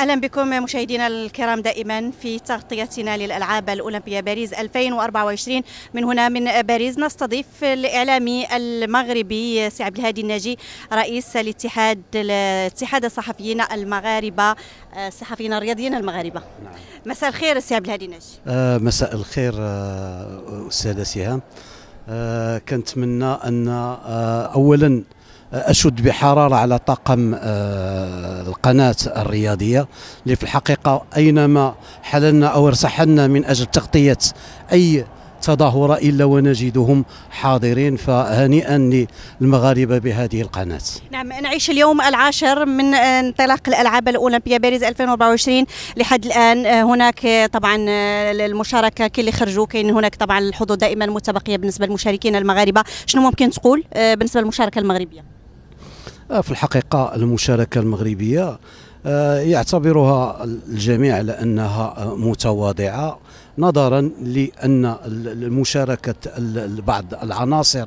اهلا بكم مشاهدينا الكرام دائما في تغطيتنا للالعاب الاولمبيه باريس 2024 من هنا من باريس نستضيف الاعلامي المغربي سي عبد الهادي الناجي رئيس الاتحاد اتحاد الصحفيين المغاربه آه، الصحفيين الرياضيين المغاربه نعم. مساء الخير سي عبد الهادي الناجي آه مساء الخير آه استاذه سهام آه كنتمنى ان آه اولا أشد بحرارة على طاقم آه، القناة الرياضية اللي في الحقيقة أينما حللنا أو ارتحلنا من أجل تغطية أي تظاهرة إلا ونجدهم حاضرين فهنيئا للمغاربة بهذه القناة نعم نعيش اليوم العاشر من آه، انطلاق الألعاب الأولمبية باريس 2024 لحد الآن آه، هناك طبعا المشاركة كل اللي خرجوا كاين هناك طبعا الحظوظ دائما متبقية بالنسبة للمشاركين المغاربة شنو ممكن تقول بالنسبة للمشاركة المغربية آه، في الحقيقة المشاركة المغربية آه، يعتبرها الجميع على أنها متواضعة نظرا لأن مشاركة بعض العناصر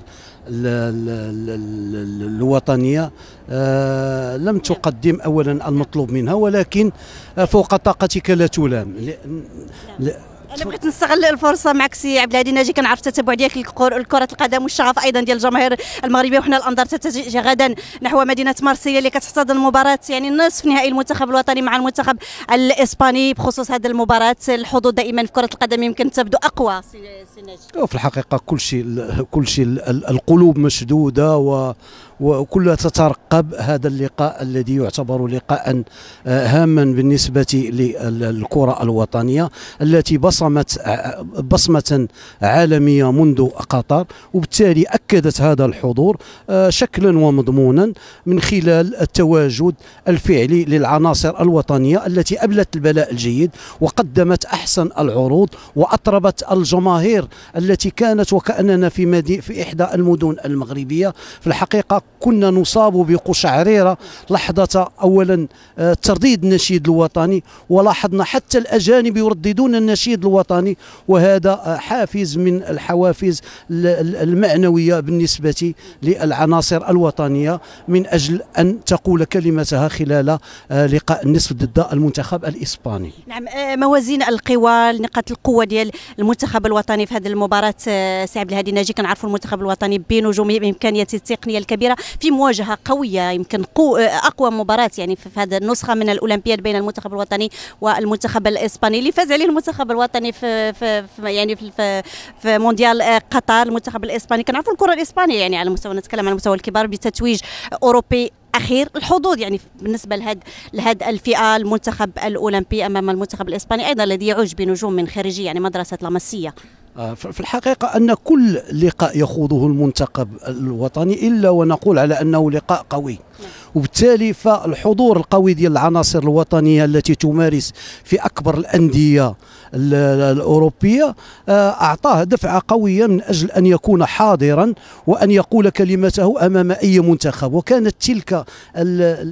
الوطنية آه، لم تقدم أولا المطلوب منها ولكن فوق طاقتك لا تلام انا بغيت نستغل الفرصه معك سي عبد الهادي ناجي كنعرف التتبع ديالك لكره القدم والشغف ايضا ديال الجماهير المغربيه وحنا الانظار تتجه غدا نحو مدينه مارسيليا اللي كتحتضن مباراه يعني نصف نهائي المنتخب الوطني مع المنتخب الاسباني بخصوص هذه المباراه الحظوظ دائما في كره القدم يمكن تبدو اقوى سي ناجي في الحقيقه كل شيء كل شيء القلوب مشدوده و وكلها تترقب هذا اللقاء الذي يعتبر لقاء آه، هاما بالنسبة للكرة الوطنية التي بصمت آه، آه، بصمة عالمية منذ قطر وبالتالي أكدت هذا الحضور شكلا ومضمونا من خلال التواجد الفعلي للعناصر الوطنية التي أبلت البلاء الجيد وقدمت أحسن العروض وأطربت الجماهير التي كانت وكأننا في, في إحدى المدن المغربية في الحقيقة كنا نصاب بقشعريرة لحظة أولا آه، ترديد النشيد الوطني ولاحظنا حتى الأجانب يرددون النشيد الوطني وهذا آه، حافز من الحوافز المعنوية بالنسبة للعناصر الوطنية من أجل أن تقول كلمتها خلال آه، لقاء النصف ضد المنتخب الإسباني نعم موازين القوى نقاط القوة ديال المنتخب الوطني في هذه المباراة سعب الهادي ناجي كنعرفوا المنتخب الوطني بنجومه بإمكانيته التقنية الكبيرة كبيره في مواجهه قويه يمكن قو اقوى مباراه يعني في هذه النسخه من الاولمبياد بين المنتخب الوطني والمنتخب الاسباني اللي فاز عليه المنتخب الوطني في, في, في يعني في, في, في مونديال آه، قطر المنتخب الاسباني كنعرفوا الكره الاسبانيه يعني على مستوى نتكلم على مستوى الكبار بتتويج اوروبي اخير الحظوظ يعني بالنسبه لهاد لهاد الفئه المنتخب الاولمبي امام المنتخب الاسباني ايضا الذي يعج بنجوم من خارجيه يعني مدرسه لاماسيه آه، في الحقيقة أن كل لقاء يخوضه المنتخب الوطني إلا ونقول على أنه لقاء قوي وبالتالي فالحضور القوي ديال العناصر الوطنية التي تمارس في أكبر الأندية الأوروبية آه، أعطاه دفعة قوية من أجل أن يكون حاضرا وأن يقول كلمته أمام أي منتخب وكانت تلك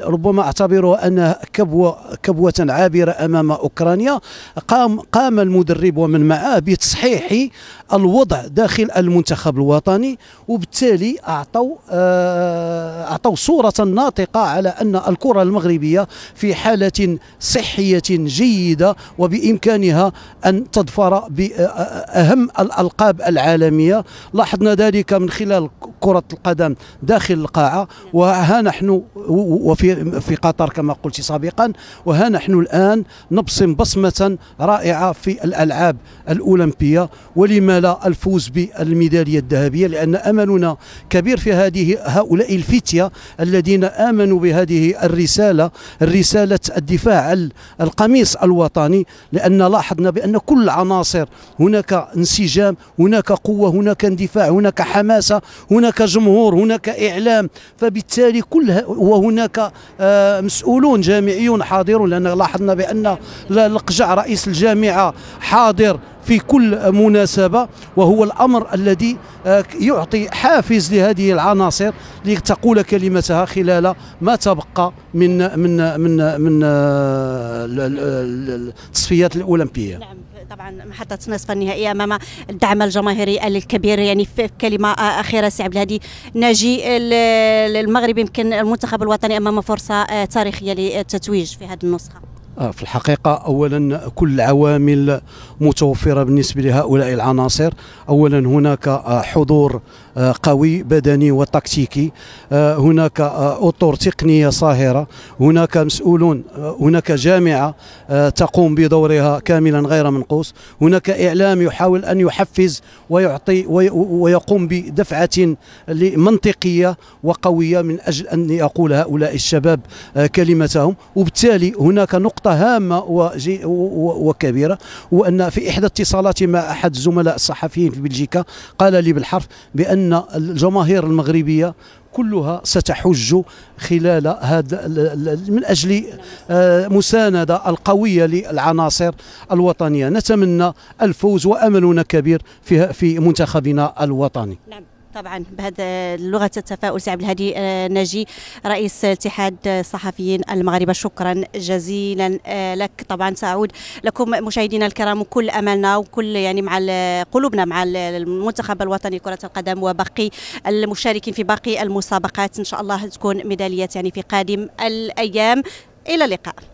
ربما أعتبرها أنها كبوة, كبوة عابرة أمام أوكرانيا قام, قام المدرب ومن معه بتصحيح الوضع داخل المنتخب الوطني وبالتالي اعطوا آه، اعطوا صوره ناطقه على ان الكره المغربيه في حاله صحيه جيده وبامكانها ان تظفر باهم الالقاب العالميه لاحظنا ذلك من خلال كره القدم داخل القاعه وها نحن وفي في قطر كما قلت سابقا وها نحن الان نبصم بصمه رائعه في الالعاب الاولمبيه ولما لا الفوز بالميدالية الذهبية لأن أملنا كبير في هذه هؤلاء الفتية الذين آمنوا بهذه الرسالة رسالة الدفاع عن القميص الوطني لأن لاحظنا بأن كل العناصر هناك انسجام هناك قوة هناك اندفاع هناك حماسة هناك جمهور هناك إعلام فبالتالي كل وهناك آه، مسؤولون جامعيون حاضرون لأن لاحظنا بأن لقجع رئيس الجامعة حاضر في كل مناسبة وهو الأمر الذي آه، يعطي حافز لهذه العناصر لتقول كلمتها خلال ما تبقى من من من من آه، التصفيات الأولمبية نعم. طبعا محطة نصف النهائي أمام الدعم الجماهيري الكبير يعني في كلمة آه، أخيرة سي عبد الهادي ناجي المغرب يمكن المنتخب الوطني أمام فرصة تاريخية للتتويج في هذه النسخة آه، في الحقيقة أولا كل العوامل متوفرة بالنسبة لهؤلاء العناصر أولا هناك آه، حضور آه، قوي بدني وتكتيكي هناك أطر تقنية صاهرة هناك مسؤولون هناك جامعة تقوم بدورها كاملا غير منقوص هناك إعلام يحاول أن يحفز ويعطي ويقوم بدفعة منطقية وقوية من أجل أن يقول هؤلاء الشباب كلمتهم وبالتالي هناك نقطة نقطة هامة وكبيرة وأن في إحدى اتصالاتي مع أحد الزملاء الصحفيين في بلجيكا قال لي بالحرف بأن الجماهير المغربية كلها ستحج خلال هذا من اجل آه، مسانده القويه للعناصر الوطنيه نتمنى الفوز واملنا كبير في في منتخبنا الوطني نعم. طبعا بهذا لغه التفاؤل سي عبد الهادي آه، ناجي رئيس اتحاد الصحفيين المغاربه شكرا جزيلا آه، لك طبعا ساعود لكم مشاهدينا الكرام كل املنا وكل يعني مع قلوبنا مع المنتخب الوطني لكره القدم وباقي المشاركين في باقي المسابقات ان شاء الله تكون ميداليات يعني في قادم الايام الى اللقاء